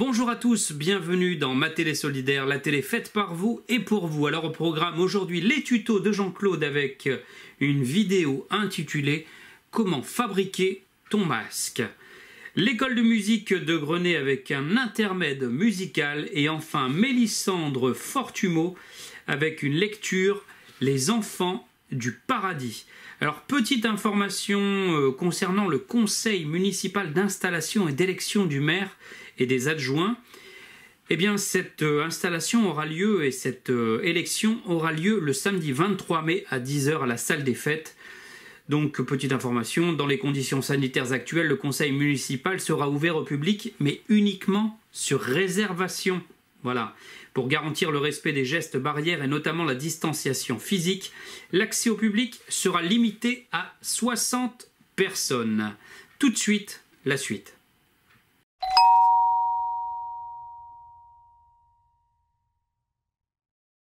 Bonjour à tous, bienvenue dans Ma Télé Solidaire, la télé faite par vous et pour vous. Alors au programme aujourd'hui les tutos de Jean-Claude avec une vidéo intitulée Comment fabriquer ton masque. L'école de musique de Grenay avec un intermède musical et enfin Mélissandre Fortumo avec une lecture Les enfants du paradis. Alors, petite information euh, concernant le conseil municipal d'installation et d'élection du maire et des adjoints. Eh bien, cette euh, installation aura lieu et cette euh, élection aura lieu le samedi 23 mai à 10h à la salle des fêtes. Donc, petite information, dans les conditions sanitaires actuelles, le conseil municipal sera ouvert au public, mais uniquement sur réservation. Voilà. Pour garantir le respect des gestes barrières et notamment la distanciation physique, l'accès au public sera limité à 60 personnes. Tout de suite, la suite.